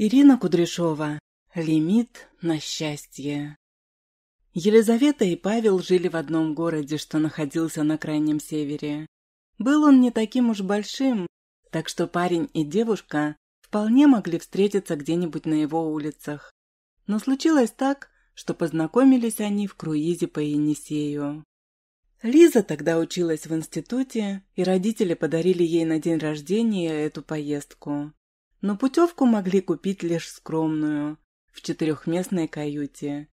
Ирина Кудряшова. Лимит на счастье. Елизавета и Павел жили в одном городе, что находился на крайнем севере. Был он не таким уж большим, так что парень и девушка вполне могли встретиться где-нибудь на его улицах. Но случилось так, что познакомились они в круизе по Енисею. Лиза тогда училась в институте, и родители подарили ей на день рождения эту поездку но путевку могли купить лишь скромную, в четырехместной каюте.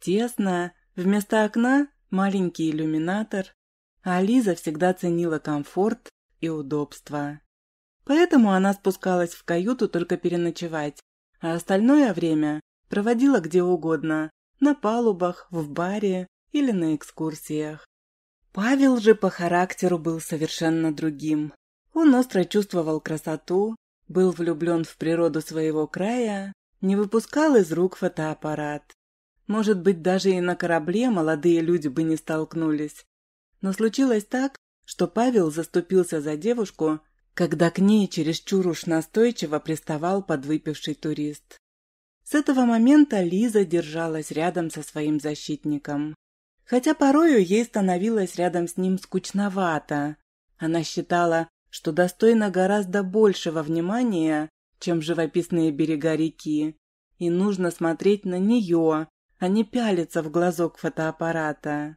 Тесно, вместо окна маленький иллюминатор, а Лиза всегда ценила комфорт и удобство. Поэтому она спускалась в каюту только переночевать, а остальное время проводила где угодно – на палубах, в баре или на экскурсиях. Павел же по характеру был совершенно другим. Он остро чувствовал красоту, был влюблен в природу своего края, не выпускал из рук фотоаппарат. Может быть, даже и на корабле молодые люди бы не столкнулись. Но случилось так, что Павел заступился за девушку, когда к ней чересчур уж настойчиво приставал подвыпивший турист. С этого момента Лиза держалась рядом со своим защитником. Хотя порою ей становилось рядом с ним скучновато. Она считала, что достойно гораздо большего внимания, чем живописные берега реки, и нужно смотреть на нее, а не пялиться в глазок фотоаппарата.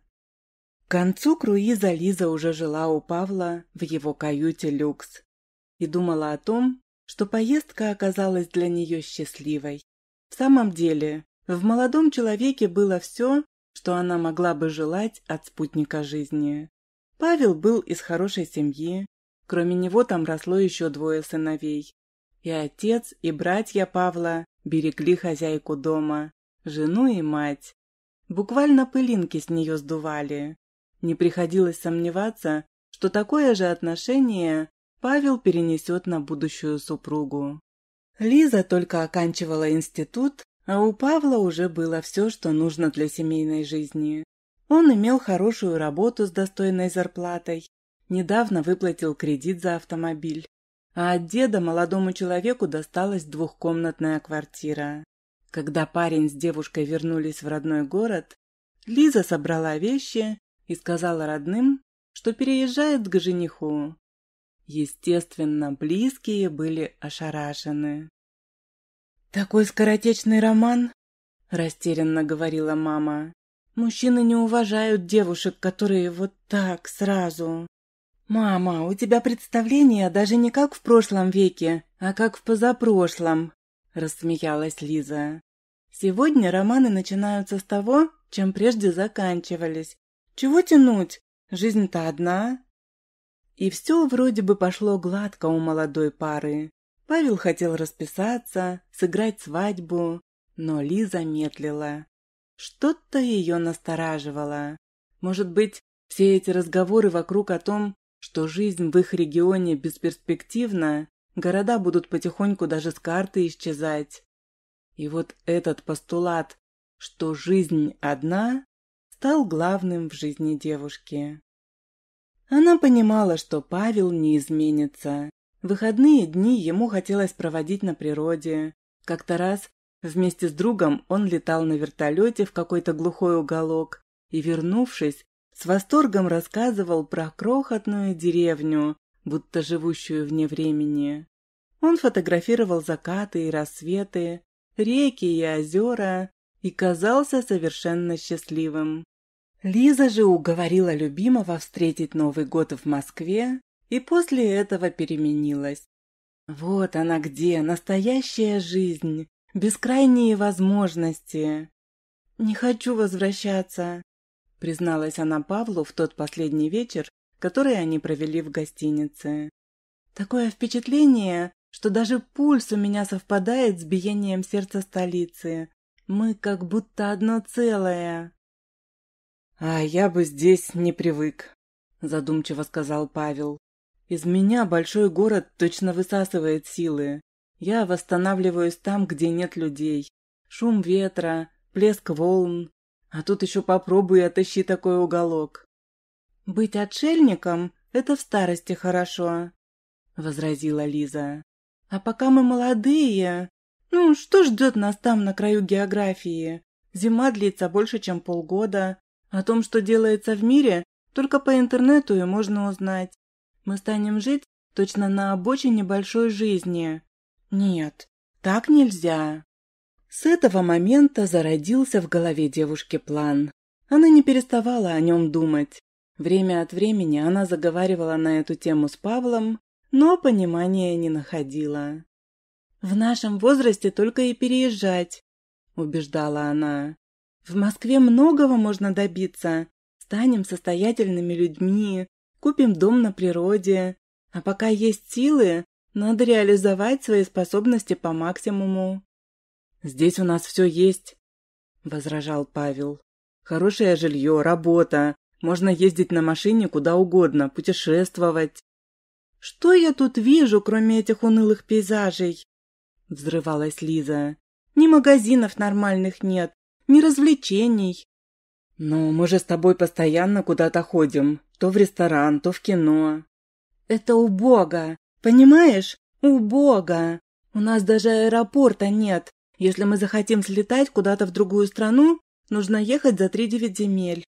К концу круиза Лиза уже жила у Павла в его каюте люкс и думала о том, что поездка оказалась для нее счастливой. В самом деле, в молодом человеке было все, что она могла бы желать от спутника жизни. Павел был из хорошей семьи, Кроме него там росло еще двое сыновей. И отец, и братья Павла берегли хозяйку дома, жену и мать. Буквально пылинки с нее сдували. Не приходилось сомневаться, что такое же отношение Павел перенесет на будущую супругу. Лиза только оканчивала институт, а у Павла уже было все, что нужно для семейной жизни. Он имел хорошую работу с достойной зарплатой недавно выплатил кредит за автомобиль. А от деда молодому человеку досталась двухкомнатная квартира. Когда парень с девушкой вернулись в родной город, Лиза собрала вещи и сказала родным, что переезжает к жениху. Естественно, близкие были ошарашены. «Такой скоротечный роман!» – растерянно говорила мама. Мужчины не уважают девушек, которые вот так, сразу. «Мама, у тебя представление даже не как в прошлом веке, а как в позапрошлом», – рассмеялась Лиза. «Сегодня романы начинаются с того, чем прежде заканчивались. Чего тянуть? Жизнь-то одна». И все вроде бы пошло гладко у молодой пары. Павел хотел расписаться, сыграть свадьбу, но Лиза медлила. Что-то ее настораживало. Может быть, все эти разговоры вокруг о том, что жизнь в их регионе бесперспективна, города будут потихоньку даже с карты исчезать. И вот этот постулат, что жизнь одна, стал главным в жизни девушки. Она понимала, что Павел не изменится. Выходные дни ему хотелось проводить на природе. Как-то раз вместе с другом он летал на вертолете в какой-то глухой уголок и, вернувшись, с восторгом рассказывал про крохотную деревню, будто живущую вне времени. Он фотографировал закаты и рассветы, реки и озера и казался совершенно счастливым. Лиза же уговорила любимого встретить Новый год в Москве и после этого переменилась. Вот она где, настоящая жизнь, бескрайние возможности. «Не хочу возвращаться», призналась она Павлу в тот последний вечер, который они провели в гостинице. «Такое впечатление, что даже пульс у меня совпадает с биением сердца столицы. Мы как будто одно целое». «А я бы здесь не привык», – задумчиво сказал Павел. «Из меня большой город точно высасывает силы. Я восстанавливаюсь там, где нет людей. Шум ветра, плеск волн, а тут еще попробуй отыщи такой уголок. «Быть отшельником — это в старости хорошо», — возразила Лиза. «А пока мы молодые, ну что ждет нас там на краю географии? Зима длится больше, чем полгода. О том, что делается в мире, только по интернету и можно узнать. Мы станем жить точно на обочине большой жизни. Нет, так нельзя. С этого момента зародился в голове девушки план. Она не переставала о нем думать. Время от времени она заговаривала на эту тему с Павлом, но понимания не находила. «В нашем возрасте только и переезжать», – убеждала она. «В Москве многого можно добиться. Станем состоятельными людьми, купим дом на природе. А пока есть силы, надо реализовать свои способности по максимуму». «Здесь у нас все есть», — возражал Павел. «Хорошее жилье, работа. Можно ездить на машине куда угодно, путешествовать». «Что я тут вижу, кроме этих унылых пейзажей?» — взрывалась Лиза. «Ни магазинов нормальных нет, ни развлечений». «Но мы же с тобой постоянно куда-то ходим, то в ресторан, то в кино». «Это убого, понимаешь? Убого. У нас даже аэропорта нет, если мы захотим слетать куда-то в другую страну, нужно ехать за 3-9 земель.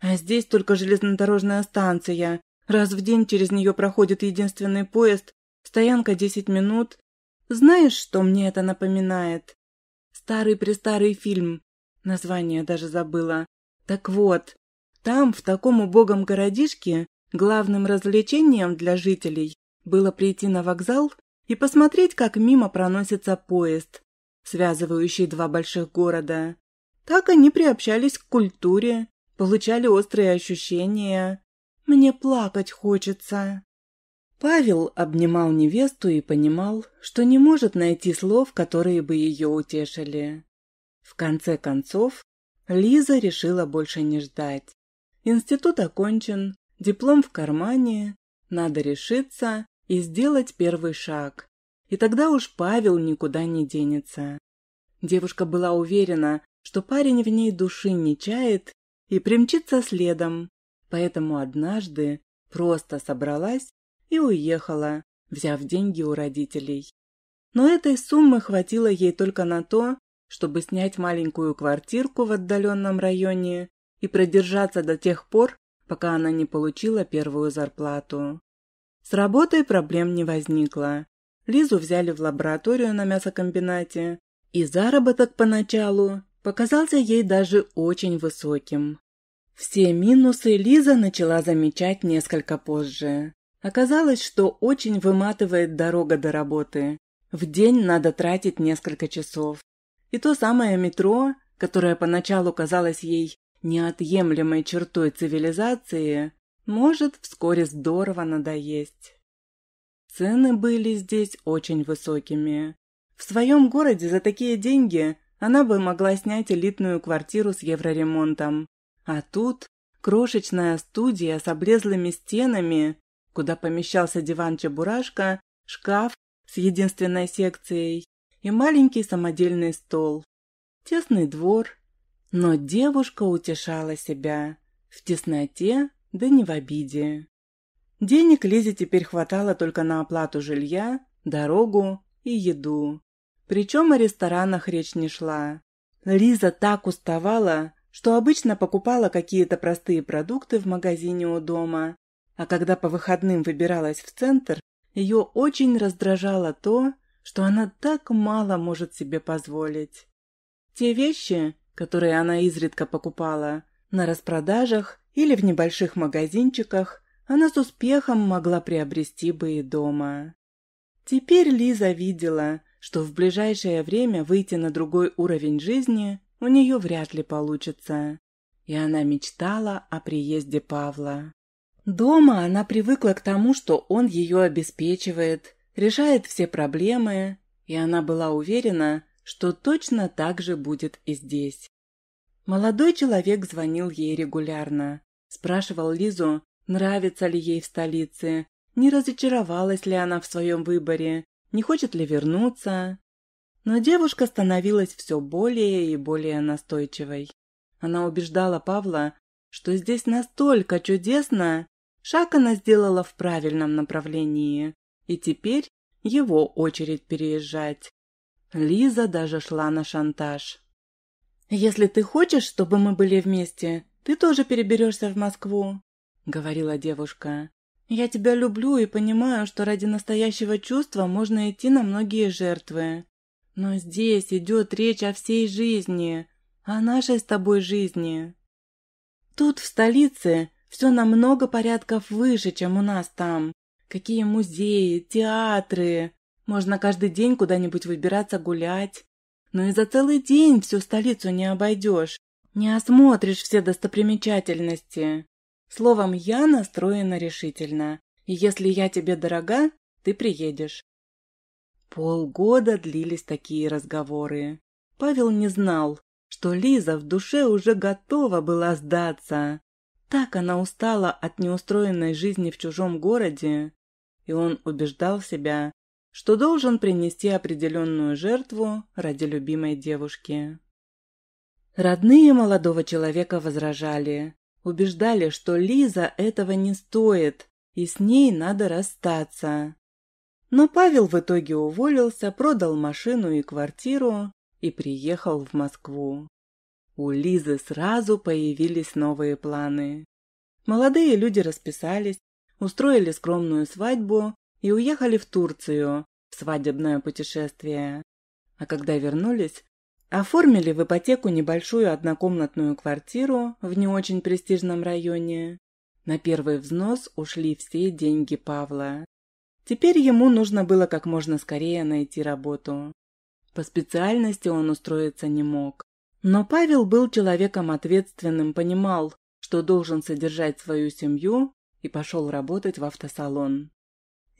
А здесь только железнодорожная станция. Раз в день через нее проходит единственный поезд, стоянка десять минут. Знаешь, что мне это напоминает? Старый-престарый фильм. Название даже забыла. Так вот, там, в таком убогом городишке, главным развлечением для жителей было прийти на вокзал и посмотреть, как мимо проносится поезд связывающий два больших города. Так они приобщались к культуре, получали острые ощущения. Мне плакать хочется. Павел обнимал невесту и понимал, что не может найти слов, которые бы ее утешили. В конце концов, Лиза решила больше не ждать. Институт окончен, диплом в кармане, надо решиться и сделать первый шаг. И тогда уж Павел никуда не денется. Девушка была уверена, что парень в ней души не чает и примчится следом, поэтому однажды просто собралась и уехала, взяв деньги у родителей. Но этой суммы хватило ей только на то, чтобы снять маленькую квартирку в отдаленном районе и продержаться до тех пор, пока она не получила первую зарплату. С работой проблем не возникло. Лизу взяли в лабораторию на мясокомбинате, и заработок поначалу показался ей даже очень высоким. Все минусы Лиза начала замечать несколько позже. Оказалось, что очень выматывает дорога до работы. В день надо тратить несколько часов. И то самое метро, которое поначалу казалось ей неотъемлемой чертой цивилизации, может вскоре здорово надоесть. Цены были здесь очень высокими. В своем городе за такие деньги она бы могла снять элитную квартиру с евроремонтом. А тут крошечная студия с облезлыми стенами, куда помещался диван-чебурашка, шкаф с единственной секцией и маленький самодельный стол. Тесный двор. Но девушка утешала себя. В тесноте, да не в обиде. Денег Лизе теперь хватало только на оплату жилья, дорогу и еду. Причем о ресторанах речь не шла. Лиза так уставала, что обычно покупала какие-то простые продукты в магазине у дома, а когда по выходным выбиралась в центр, ее очень раздражало то, что она так мало может себе позволить. Те вещи, которые она изредка покупала, на распродажах или в небольших магазинчиках, она с успехом могла приобрести бы и дома. Теперь Лиза видела, что в ближайшее время выйти на другой уровень жизни у нее вряд ли получится, и она мечтала о приезде Павла. Дома она привыкла к тому, что он ее обеспечивает, решает все проблемы, и она была уверена, что точно так же будет и здесь. Молодой человек звонил ей регулярно, спрашивал Лизу, Нравится ли ей в столице? Не разочаровалась ли она в своем выборе? Не хочет ли вернуться? Но девушка становилась все более и более настойчивой. Она убеждала Павла, что здесь настолько чудесно, шаг она сделала в правильном направлении, и теперь его очередь переезжать. Лиза даже шла на шантаж. «Если ты хочешь, чтобы мы были вместе, ты тоже переберешься в Москву. — говорила девушка. «Я тебя люблю и понимаю, что ради настоящего чувства можно идти на многие жертвы. Но здесь идет речь о всей жизни, о нашей с тобой жизни. Тут, в столице, все намного порядков выше, чем у нас там. Какие музеи, театры. Можно каждый день куда-нибудь выбираться гулять. Но и за целый день всю столицу не обойдешь. Не осмотришь все достопримечательности. Словом, я настроена решительно. И если я тебе дорога, ты приедешь. Полгода длились такие разговоры. Павел не знал, что Лиза в душе уже готова была сдаться. Так она устала от неустроенной жизни в чужом городе. И он убеждал себя, что должен принести определенную жертву ради любимой девушки. Родные молодого человека возражали, убеждали, что Лиза этого не стоит, и с ней надо расстаться. Но Павел в итоге уволился, продал машину и квартиру и приехал в Москву. У Лизы сразу появились новые планы. Молодые люди расписались, устроили скромную свадьбу и уехали в Турцию в свадебное путешествие. А когда вернулись, Оформили в ипотеку небольшую однокомнатную квартиру в не очень престижном районе. На первый взнос ушли все деньги Павла. Теперь ему нужно было как можно скорее найти работу. По специальности он устроиться не мог. Но Павел был человеком ответственным, понимал, что должен содержать свою семью и пошел работать в автосалон.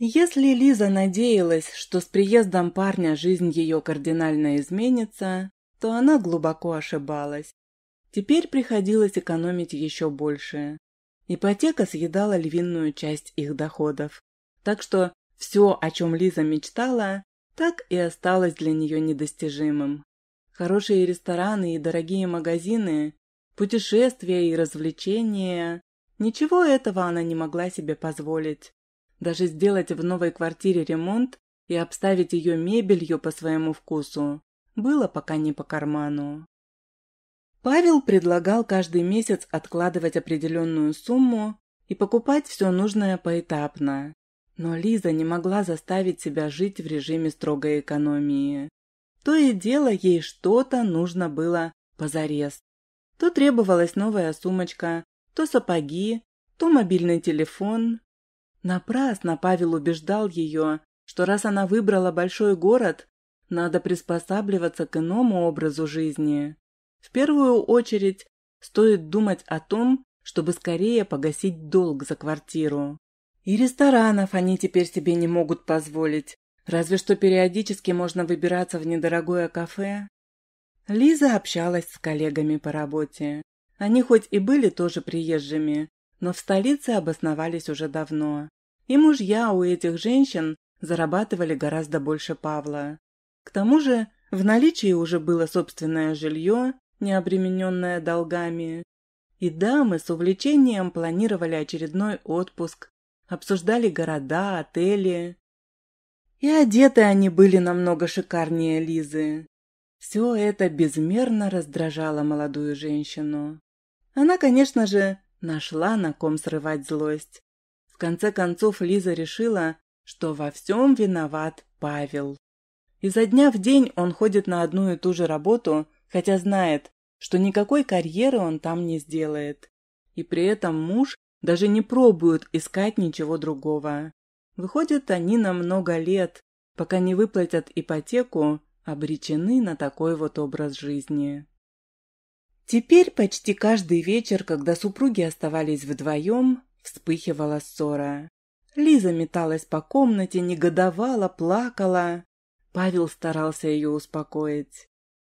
Если Лиза надеялась, что с приездом парня жизнь ее кардинально изменится, то она глубоко ошибалась. Теперь приходилось экономить еще больше. Ипотека съедала львиную часть их доходов. Так что все, о чем Лиза мечтала, так и осталось для нее недостижимым. Хорошие рестораны и дорогие магазины, путешествия и развлечения – ничего этого она не могла себе позволить. Даже сделать в новой квартире ремонт и обставить ее мебелью по своему вкусу было пока не по карману. Павел предлагал каждый месяц откладывать определенную сумму и покупать все нужное поэтапно. Но Лиза не могла заставить себя жить в режиме строгой экономии. То и дело ей что-то нужно было позарез. То требовалась новая сумочка, то сапоги, то мобильный телефон. Напрасно Павел убеждал ее, что раз она выбрала большой город, надо приспосабливаться к иному образу жизни. В первую очередь стоит думать о том, чтобы скорее погасить долг за квартиру. И ресторанов они теперь себе не могут позволить, разве что периодически можно выбираться в недорогое кафе. Лиза общалась с коллегами по работе. Они хоть и были тоже приезжими, но в столице обосновались уже давно. И мужья у этих женщин зарабатывали гораздо больше Павла. К тому же в наличии уже было собственное жилье, не обремененное долгами. И дамы с увлечением планировали очередной отпуск, обсуждали города, отели. И одеты они были намного шикарнее Лизы. Все это безмерно раздражало молодую женщину. Она, конечно же, нашла на ком срывать злость. В конце концов Лиза решила, что во всем виноват Павел. Изо дня в день он ходит на одну и ту же работу, хотя знает, что никакой карьеры он там не сделает. И при этом муж даже не пробует искать ничего другого. Выходят они на много лет, пока не выплатят ипотеку, обречены на такой вот образ жизни. Теперь почти каждый вечер, когда супруги оставались вдвоем, вспыхивала ссора. Лиза металась по комнате, негодовала, плакала. Павел старался ее успокоить.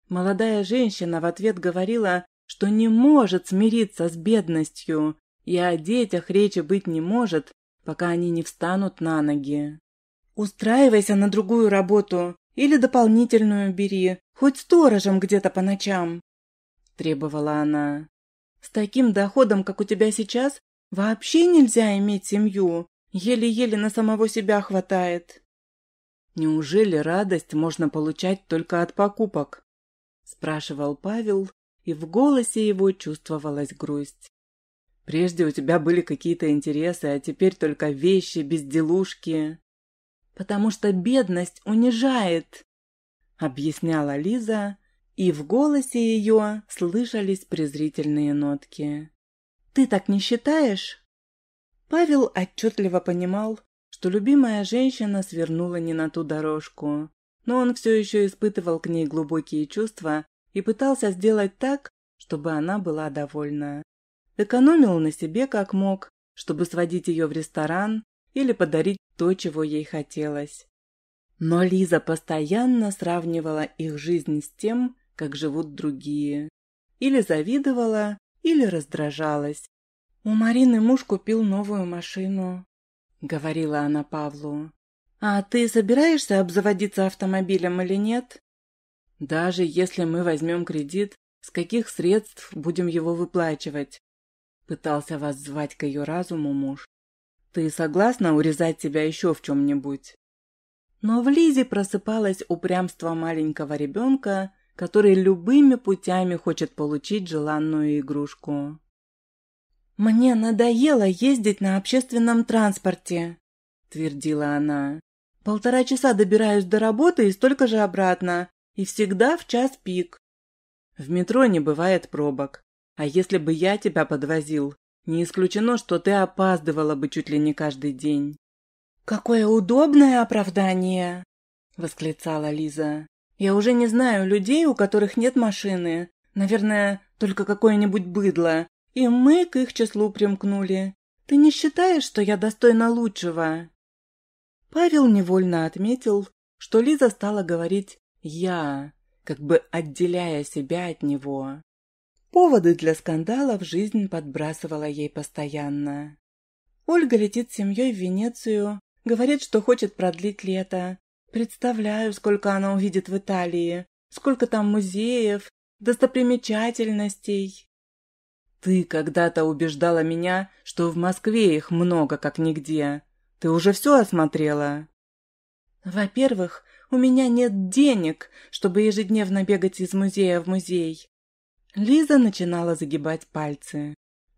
Молодая женщина в ответ говорила, что не может смириться с бедностью, и о детях речи быть не может, пока они не встанут на ноги. «Устраивайся на другую работу или дополнительную бери, хоть сторожем где-то по ночам», – требовала она. «С таким доходом, как у тебя сейчас, вообще нельзя иметь семью, еле-еле на самого себя хватает». Неужели радость можно получать только от покупок? Спрашивал Павел, и в голосе его чувствовалась грусть. Прежде у тебя были какие-то интересы, а теперь только вещи, безделушки. Потому что бедность унижает, объясняла Лиза, и в голосе ее слышались презрительные нотки. «Ты так не считаешь?» Павел отчетливо понимал, что любимая женщина свернула не на ту дорожку. Но он все еще испытывал к ней глубокие чувства и пытался сделать так, чтобы она была довольна. Экономил на себе как мог, чтобы сводить ее в ресторан или подарить то, чего ей хотелось. Но Лиза постоянно сравнивала их жизнь с тем, как живут другие. Или завидовала, или раздражалась. У Марины муж купил новую машину. — говорила она Павлу. «А ты собираешься обзаводиться автомобилем или нет?» «Даже если мы возьмем кредит, с каких средств будем его выплачивать?» Пытался вас звать к ее разуму муж. «Ты согласна урезать себя еще в чем-нибудь?» Но в Лизе просыпалось упрямство маленького ребенка, который любыми путями хочет получить желанную игрушку. «Мне надоело ездить на общественном транспорте», – твердила она. «Полтора часа добираюсь до работы и столько же обратно, и всегда в час пик». «В метро не бывает пробок. А если бы я тебя подвозил, не исключено, что ты опаздывала бы чуть ли не каждый день». «Какое удобное оправдание!» – восклицала Лиза. «Я уже не знаю людей, у которых нет машины. Наверное, только какое-нибудь быдло, и мы к их числу примкнули. Ты не считаешь, что я достойна лучшего?» Павел невольно отметил, что Лиза стала говорить «я», как бы отделяя себя от него. Поводы для скандалов жизнь подбрасывала ей постоянно. Ольга летит с семьей в Венецию, говорит, что хочет продлить лето. Представляю, сколько она увидит в Италии, сколько там музеев, достопримечательностей. Ты когда-то убеждала меня, что в Москве их много, как нигде. Ты уже все осмотрела?» «Во-первых, у меня нет денег, чтобы ежедневно бегать из музея в музей». Лиза начинала загибать пальцы.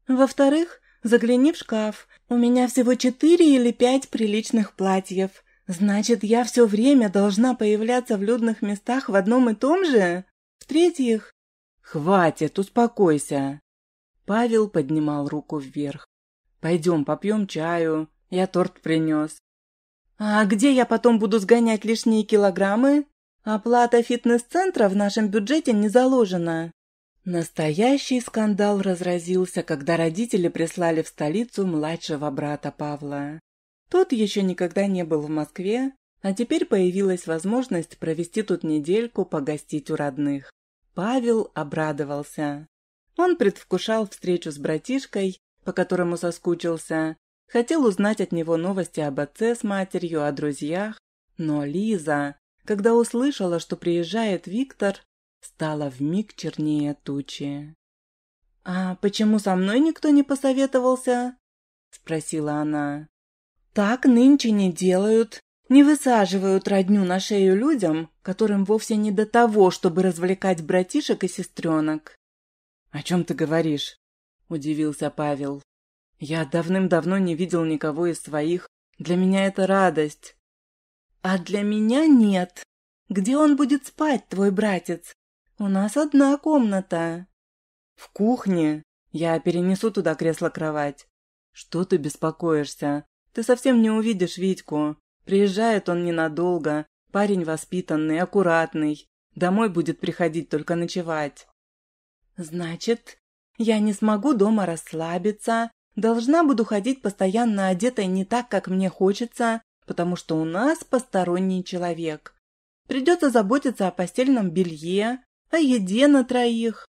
«Во-вторых, загляни в шкаф. У меня всего четыре или пять приличных платьев. Значит, я все время должна появляться в людных местах в одном и том же? В-третьих...» «Хватит, успокойся!» Павел поднимал руку вверх. «Пойдем, попьем чаю. Я торт принес». «А где я потом буду сгонять лишние килограммы? Оплата фитнес-центра в нашем бюджете не заложена». Настоящий скандал разразился, когда родители прислали в столицу младшего брата Павла. Тот еще никогда не был в Москве, а теперь появилась возможность провести тут недельку погостить у родных. Павел обрадовался. Он предвкушал встречу с братишкой, по которому соскучился, хотел узнать от него новости об отце с матерью, о друзьях, но Лиза, когда услышала, что приезжает Виктор, стала вмиг чернее тучи. «А почему со мной никто не посоветовался?» – спросила она. «Так нынче не делают, не высаживают родню на шею людям, которым вовсе не до того, чтобы развлекать братишек и сестренок. «О чем ты говоришь?» – удивился Павел. «Я давным-давно не видел никого из своих. Для меня это радость». «А для меня нет. Где он будет спать, твой братец? У нас одна комната». «В кухне. Я перенесу туда кресло-кровать». «Что ты беспокоишься? Ты совсем не увидишь Витьку. Приезжает он ненадолго. Парень воспитанный, аккуратный. Домой будет приходить только ночевать». Значит, я не смогу дома расслабиться, должна буду ходить постоянно одетой не так, как мне хочется, потому что у нас посторонний человек. Придется заботиться о постельном белье, о еде на троих.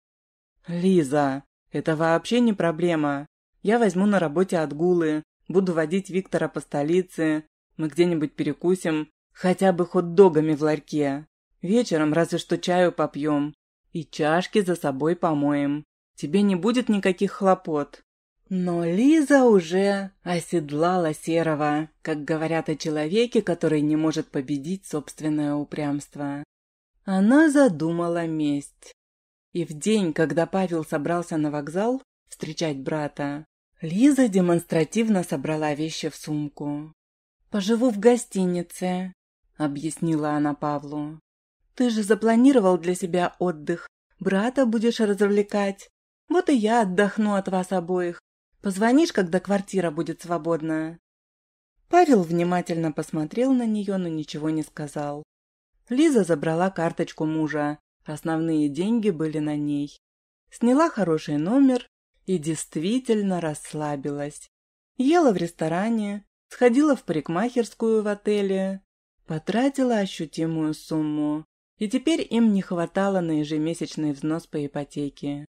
Лиза, это вообще не проблема. Я возьму на работе отгулы, буду водить Виктора по столице, мы где-нибудь перекусим, хотя бы хот-догами в ларьке. Вечером разве что чаю попьем, и чашки за собой помоем. Тебе не будет никаких хлопот. Но Лиза уже оседлала Серого, как говорят о человеке, который не может победить собственное упрямство. Она задумала месть. И в день, когда Павел собрался на вокзал встречать брата, Лиза демонстративно собрала вещи в сумку. «Поживу в гостинице», — объяснила она Павлу. Ты же запланировал для себя отдых. Брата будешь развлекать. Вот и я отдохну от вас обоих. Позвонишь, когда квартира будет свободная». Павел внимательно посмотрел на нее, но ничего не сказал. Лиза забрала карточку мужа. Основные деньги были на ней. Сняла хороший номер и действительно расслабилась. Ела в ресторане, сходила в парикмахерскую в отеле, потратила ощутимую сумму и теперь им не хватало на ежемесячный взнос по ипотеке.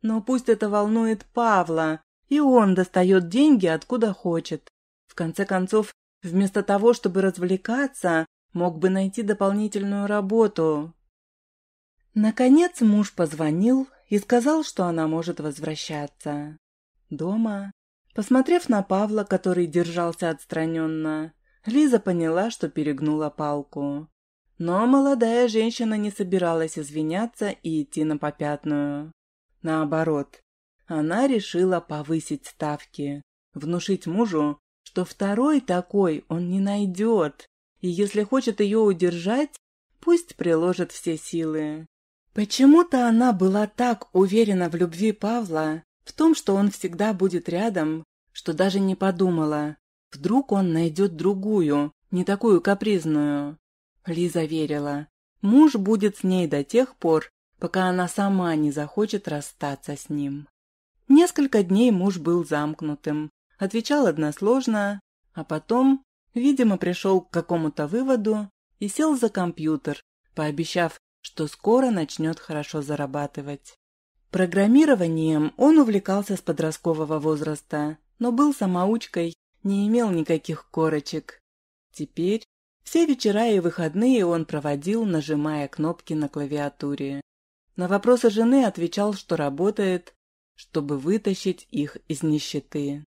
Но пусть это волнует Павла, и он достает деньги откуда хочет. В конце концов, вместо того, чтобы развлекаться, мог бы найти дополнительную работу. Наконец муж позвонил и сказал, что она может возвращаться. Дома, посмотрев на Павла, который держался отстраненно, Лиза поняла, что перегнула палку. Но молодая женщина не собиралась извиняться и идти на попятную. Наоборот, она решила повысить ставки, внушить мужу, что второй такой он не найдет, и если хочет ее удержать, пусть приложит все силы. Почему-то она была так уверена в любви Павла, в том, что он всегда будет рядом, что даже не подумала, вдруг он найдет другую, не такую капризную. Лиза верила. Муж будет с ней до тех пор, пока она сама не захочет расстаться с ним. Несколько дней муж был замкнутым, отвечал односложно, а потом, видимо, пришел к какому-то выводу и сел за компьютер, пообещав, что скоро начнет хорошо зарабатывать. Программированием он увлекался с подросткового возраста, но был самоучкой, не имел никаких корочек. Теперь все вечера и выходные он проводил, нажимая кнопки на клавиатуре. На вопросы жены отвечал, что работает, чтобы вытащить их из нищеты.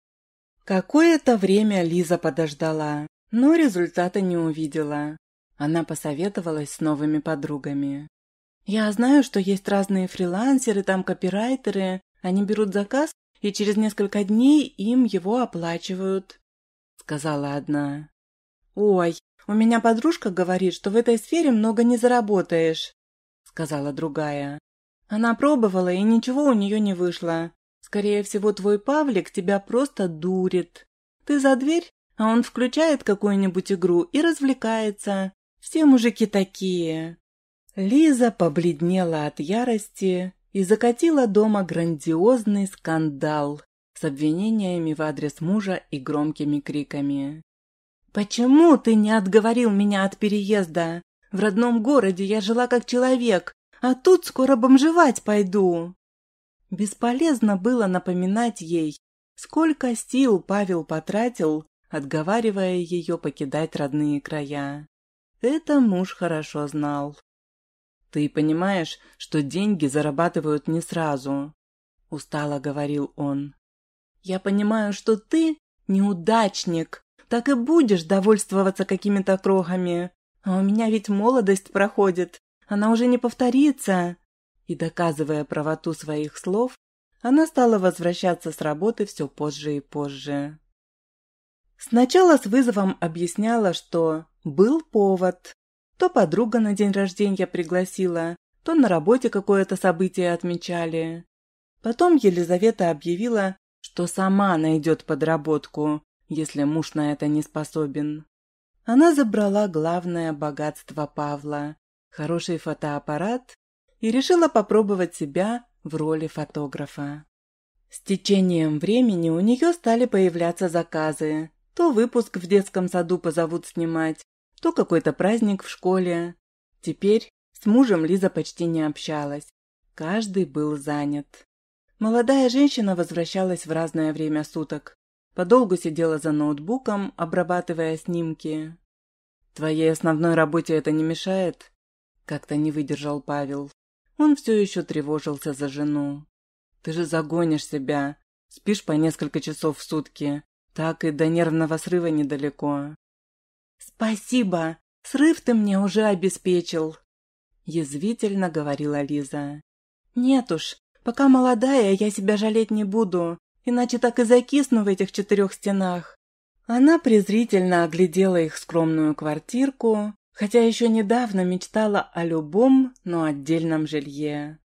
Какое-то время Лиза подождала, но результата не увидела. Она посоветовалась с новыми подругами. «Я знаю, что есть разные фрилансеры, там копирайтеры. Они берут заказ, и через несколько дней им его оплачивают», — сказала одна. «Ой, «У меня подружка говорит, что в этой сфере много не заработаешь», — сказала другая. «Она пробовала, и ничего у нее не вышло. Скорее всего, твой Павлик тебя просто дурит. Ты за дверь, а он включает какую-нибудь игру и развлекается. Все мужики такие». Лиза побледнела от ярости и закатила дома грандиозный скандал с обвинениями в адрес мужа и громкими криками. «Почему ты не отговорил меня от переезда? В родном городе я жила как человек, а тут скоро бомжевать пойду». Бесполезно было напоминать ей, сколько сил Павел потратил, отговаривая ее покидать родные края. Это муж хорошо знал. «Ты понимаешь, что деньги зарабатывают не сразу», — устало говорил он. «Я понимаю, что ты неудачник, так и будешь довольствоваться какими-то крохами. А у меня ведь молодость проходит, она уже не повторится. И доказывая правоту своих слов, она стала возвращаться с работы все позже и позже. Сначала с вызовом объясняла, что был повод. То подруга на день рождения пригласила, то на работе какое-то событие отмечали. Потом Елизавета объявила, что сама найдет подработку, если муж на это не способен. Она забрала главное богатство Павла – хороший фотоаппарат и решила попробовать себя в роли фотографа. С течением времени у нее стали появляться заказы. То выпуск в детском саду позовут снимать, то какой-то праздник в школе. Теперь с мужем Лиза почти не общалась. Каждый был занят. Молодая женщина возвращалась в разное время суток. Подолгу сидела за ноутбуком, обрабатывая снимки. «Твоей основной работе это не мешает?» Как-то не выдержал Павел. Он все еще тревожился за жену. «Ты же загонишь себя. Спишь по несколько часов в сутки. Так и до нервного срыва недалеко». «Спасибо! Срыв ты мне уже обеспечил!» Язвительно говорила Лиза. «Нет уж, пока молодая, я себя жалеть не буду иначе так и закисну в этих четырех стенах. Она презрительно оглядела их скромную квартирку, хотя еще недавно мечтала о любом, но отдельном жилье.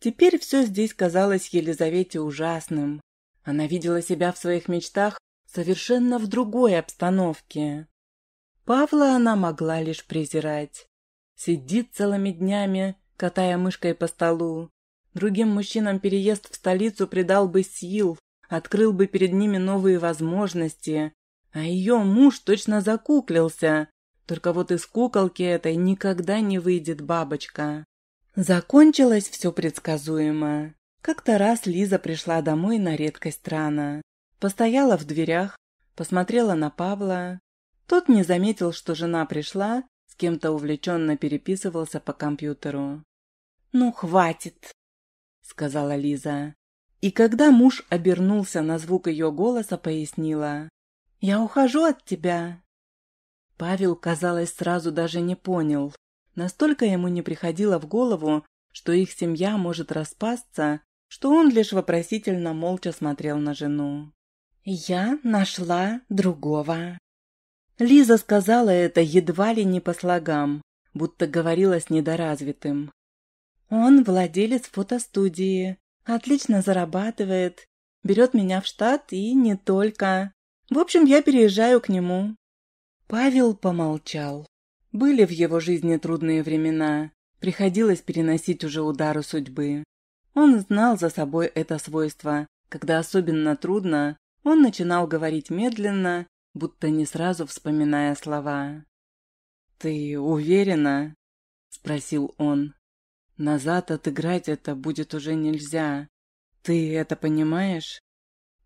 Теперь все здесь казалось Елизавете ужасным. Она видела себя в своих мечтах совершенно в другой обстановке. Павла она могла лишь презирать. Сидит целыми днями, катая мышкой по столу. Другим мужчинам переезд в столицу придал бы сил, открыл бы перед ними новые возможности. А ее муж точно закуклился. Только вот из куколки этой никогда не выйдет бабочка. Закончилось все предсказуемо. Как-то раз Лиза пришла домой на редкость рано. Постояла в дверях, посмотрела на Павла. Тот не заметил, что жена пришла, с кем-то увлеченно переписывался по компьютеру. «Ну, хватит!» – сказала Лиза. И когда муж обернулся на звук ее голоса, пояснила. «Я ухожу от тебя». Павел, казалось, сразу даже не понял. Настолько ему не приходило в голову, что их семья может распасться, что он лишь вопросительно молча смотрел на жену. «Я нашла другого». Лиза сказала это едва ли не по слогам, будто говорила с недоразвитым. «Он владелец фотостудии, Отлично зарабатывает, берет меня в штат и не только. В общем, я переезжаю к нему». Павел помолчал. Были в его жизни трудные времена, приходилось переносить уже удары судьбы. Он знал за собой это свойство. Когда особенно трудно, он начинал говорить медленно, будто не сразу вспоминая слова. «Ты уверена?» – спросил он. Назад отыграть это будет уже нельзя. Ты это понимаешь?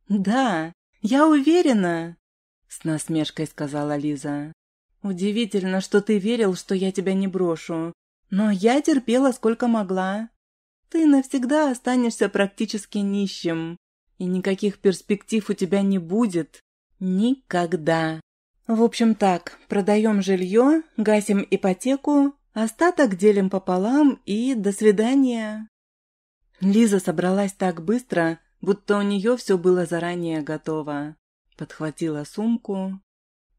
Да, я уверена, с насмешкой сказала Лиза. Удивительно, что ты верил, что я тебя не брошу. Но я терпела сколько могла. Ты навсегда останешься практически нищим, и никаких перспектив у тебя не будет. Никогда. В общем так, продаем жилье, гасим ипотеку Остаток делим пополам и до свидания. Лиза собралась так быстро, будто у нее все было заранее готово. Подхватила сумку.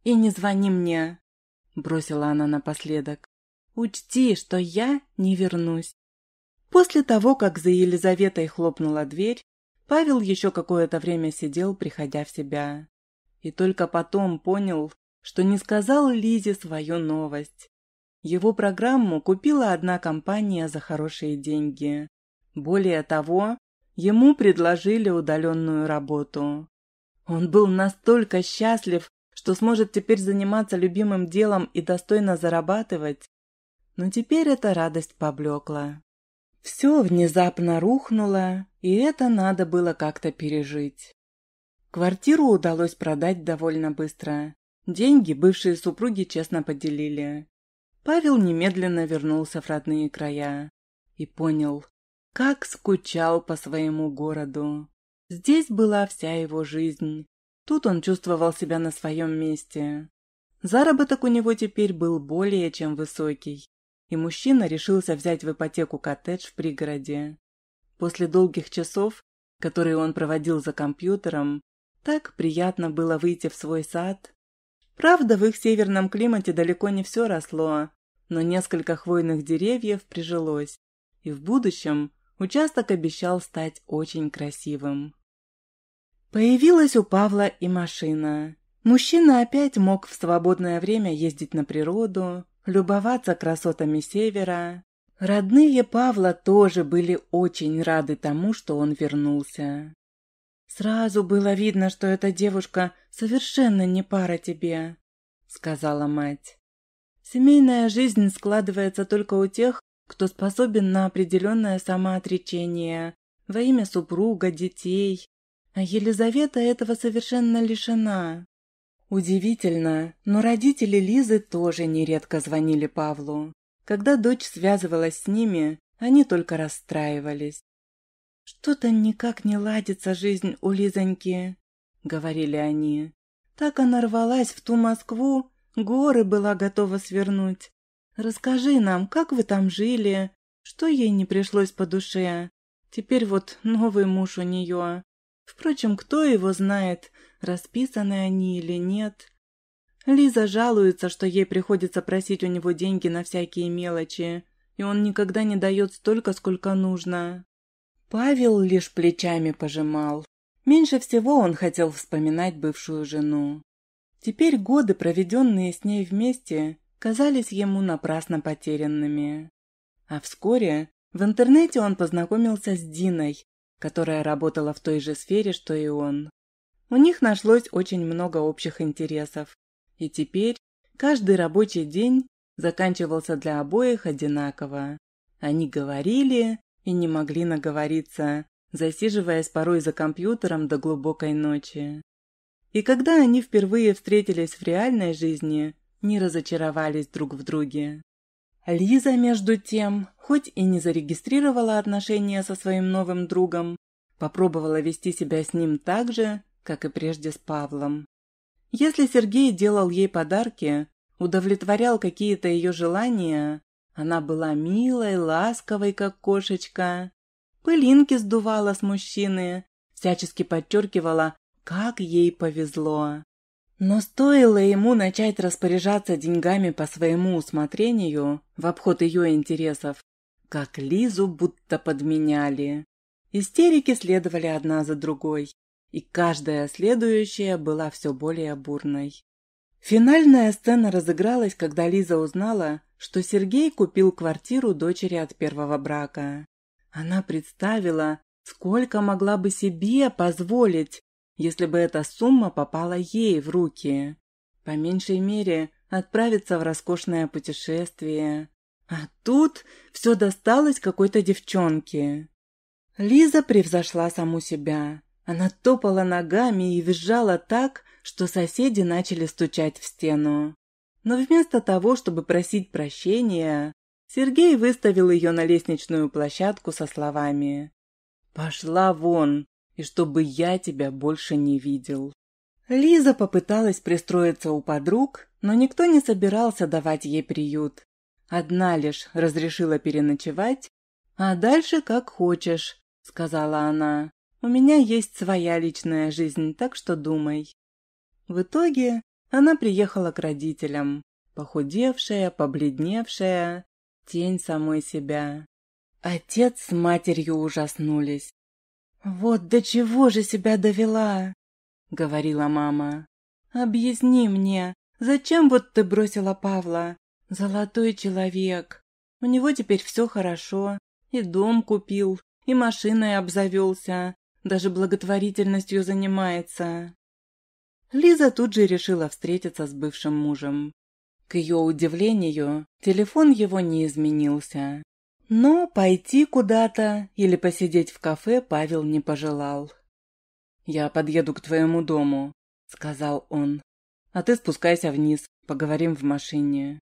«И не звони мне», — бросила она напоследок. «Учти, что я не вернусь». После того, как за Елизаветой хлопнула дверь, Павел еще какое-то время сидел, приходя в себя. И только потом понял, что не сказал Лизе свою новость. Его программу купила одна компания за хорошие деньги. Более того, ему предложили удаленную работу. Он был настолько счастлив, что сможет теперь заниматься любимым делом и достойно зарабатывать. Но теперь эта радость поблекла. Все внезапно рухнуло, и это надо было как-то пережить. Квартиру удалось продать довольно быстро. Деньги бывшие супруги честно поделили. Павел немедленно вернулся в родные края и понял, как скучал по своему городу. Здесь была вся его жизнь. Тут он чувствовал себя на своем месте. Заработок у него теперь был более чем высокий, и мужчина решился взять в ипотеку коттедж в пригороде. После долгих часов, которые он проводил за компьютером, так приятно было выйти в свой сад. Правда, в их северном климате далеко не все росло, но несколько хвойных деревьев прижилось, и в будущем участок обещал стать очень красивым. Появилась у Павла и машина. Мужчина опять мог в свободное время ездить на природу, любоваться красотами севера. Родные Павла тоже были очень рады тому, что он вернулся. «Сразу было видно, что эта девушка совершенно не пара тебе», — сказала мать. Семейная жизнь складывается только у тех, кто способен на определенное самоотречение во имя супруга, детей. А Елизавета этого совершенно лишена. Удивительно, но родители Лизы тоже нередко звонили Павлу. Когда дочь связывалась с ними, они только расстраивались. «Что-то никак не ладится жизнь у Лизоньки», — говорили они. Так она рвалась в ту Москву, Горы была готова свернуть. Расскажи нам, как вы там жили, что ей не пришлось по душе. Теперь вот новый муж у нее. Впрочем, кто его знает, расписаны они или нет. Лиза жалуется, что ей приходится просить у него деньги на всякие мелочи, и он никогда не дает столько, сколько нужно. Павел лишь плечами пожимал. Меньше всего он хотел вспоминать бывшую жену. Теперь годы, проведенные с ней вместе, казались ему напрасно потерянными. А вскоре в интернете он познакомился с Диной, которая работала в той же сфере, что и он. У них нашлось очень много общих интересов, и теперь каждый рабочий день заканчивался для обоих одинаково. Они говорили и не могли наговориться, засиживаясь порой за компьютером до глубокой ночи. И когда они впервые встретились в реальной жизни, не разочаровались друг в друге. Лиза, между тем, хоть и не зарегистрировала отношения со своим новым другом, попробовала вести себя с ним так же, как и прежде с Павлом. Если Сергей делал ей подарки, удовлетворял какие-то ее желания, она была милой, ласковой, как кошечка. Пылинки сдувала с мужчины, всячески подчеркивала как ей повезло! Но стоило ему начать распоряжаться деньгами по своему усмотрению, в обход ее интересов, как Лизу будто подменяли. Истерики следовали одна за другой, и каждая следующая была все более бурной. Финальная сцена разыгралась, когда Лиза узнала, что Сергей купил квартиру дочери от первого брака. Она представила, сколько могла бы себе позволить, если бы эта сумма попала ей в руки. По меньшей мере, отправиться в роскошное путешествие. А тут все досталось какой-то девчонке. Лиза превзошла саму себя. Она топала ногами и визжала так, что соседи начали стучать в стену. Но вместо того, чтобы просить прощения, Сергей выставил ее на лестничную площадку со словами «Пошла вон! и чтобы я тебя больше не видел». Лиза попыталась пристроиться у подруг, но никто не собирался давать ей приют. Одна лишь разрешила переночевать, а дальше как хочешь, сказала она. У меня есть своя личная жизнь, так что думай. В итоге она приехала к родителям, похудевшая, побледневшая, тень самой себя. Отец с матерью ужаснулись. «Вот до чего же себя довела!» — говорила мама. «Объясни мне, зачем вот ты бросила Павла? Золотой человек. У него теперь все хорошо. И дом купил, и машиной обзавелся, даже благотворительностью занимается». Лиза тут же решила встретиться с бывшим мужем. К ее удивлению, телефон его не изменился. Но пойти куда-то или посидеть в кафе Павел не пожелал. «Я подъеду к твоему дому», — сказал он. «А ты спускайся вниз, поговорим в машине».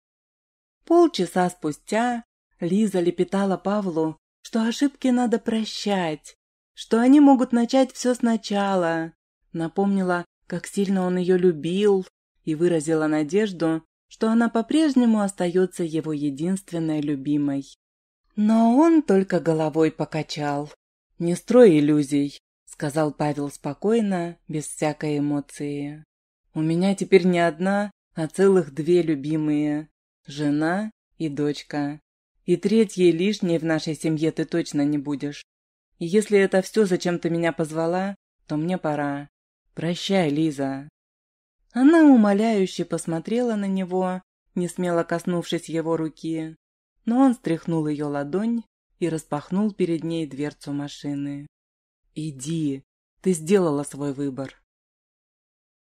Полчаса спустя Лиза лепетала Павлу, что ошибки надо прощать, что они могут начать все сначала. Напомнила, как сильно он ее любил, и выразила надежду, что она по-прежнему остается его единственной любимой. Но он только головой покачал. «Не строй иллюзий», — сказал Павел спокойно, без всякой эмоции. «У меня теперь не одна, а целых две любимые — жена и дочка. И третьей лишней в нашей семье ты точно не будешь. И если это все, зачем ты меня позвала, то мне пора. Прощай, Лиза». Она умоляюще посмотрела на него, не смело коснувшись его руки, но он стряхнул ее ладонь и распахнул перед ней дверцу машины. «Иди, ты сделала свой выбор.